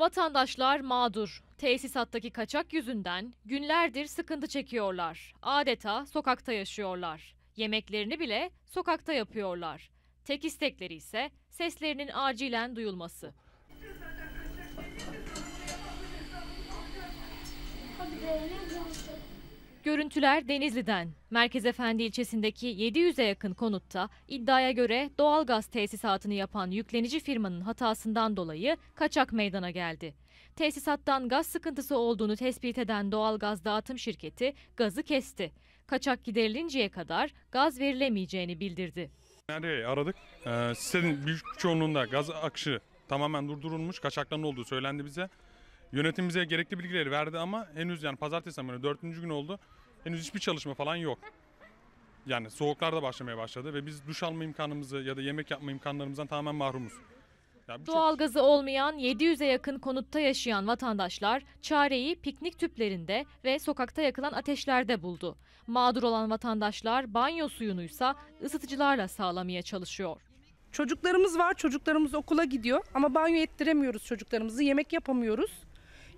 Vatandaşlar mağdur. Tesisattaki kaçak yüzünden günlerdir sıkıntı çekiyorlar. Adeta sokakta yaşıyorlar. Yemeklerini bile sokakta yapıyorlar. Tek istekleri ise seslerinin acilen duyulması. Hadi be, ne Görüntüler Denizli'den. Merkez Efendi ilçesindeki 700'e yakın konutta iddiaya göre doğalgaz tesisatını yapan yüklenici firmanın hatasından dolayı kaçak meydana geldi. Tesisattan gaz sıkıntısı olduğunu tespit eden doğalgaz dağıtım şirketi gazı kesti. Kaçak giderilinceye kadar gaz verilemeyeceğini bildirdi. Nereye aradık? Ee, sitenin büyük çoğunluğunda gaz akışı tamamen durdurulmuş. Kaçakların olduğu söylendi bize. Yönetim bize gerekli bilgileri verdi ama henüz yani pazartesi zamanı dördüncü gün oldu. Henüz hiçbir çalışma falan yok. Yani soğuklar da başlamaya başladı ve biz duş alma imkanımızı ya da yemek yapma imkanlarımızdan tamamen mahrumuz. Yani Doğalgazı çok... olmayan 700'e yakın konutta yaşayan vatandaşlar çareyi piknik tüplerinde ve sokakta yakılan ateşlerde buldu. Mağdur olan vatandaşlar banyo suyunuysa ısıtıcılarla sağlamaya çalışıyor. Çocuklarımız var, çocuklarımız okula gidiyor ama banyo ettiremiyoruz çocuklarımızı, yemek yapamıyoruz.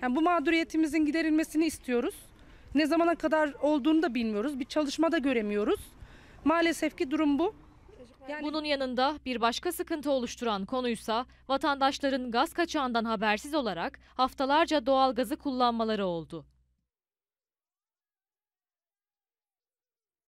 Yani bu mağduriyetimizin giderilmesini istiyoruz. Ne zamana kadar olduğunu da bilmiyoruz. Bir çalışma da göremiyoruz. Maalesef ki durum bu. Yani... Bunun yanında bir başka sıkıntı oluşturan konuysa vatandaşların gaz kaçağından habersiz olarak haftalarca doğal gazı kullanmaları oldu.